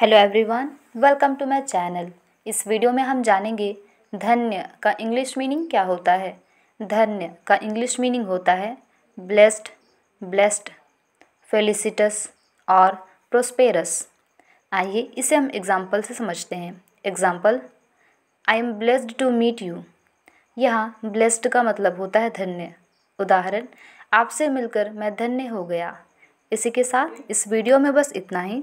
hello everyone welcome to my channel इस video में हम जानेंगे धन्य का इंग्लिश मीनिंग क्या होता है धन्य का इंग्लिश मीनिंग होता है ब्लेस्ड ब्लेस्ड फेलिसिटस और प्रोस्पेरस आइए इसे हम एग्जाम्पल से समझते हैं example I am blessed to meet you यहाँ ब्लेस्ड का मतलब होता है धन्य उदाहरण आपसे मिलकर मैं धन्य हो गया इसी के साथ इस वीडियो में बस इतना ही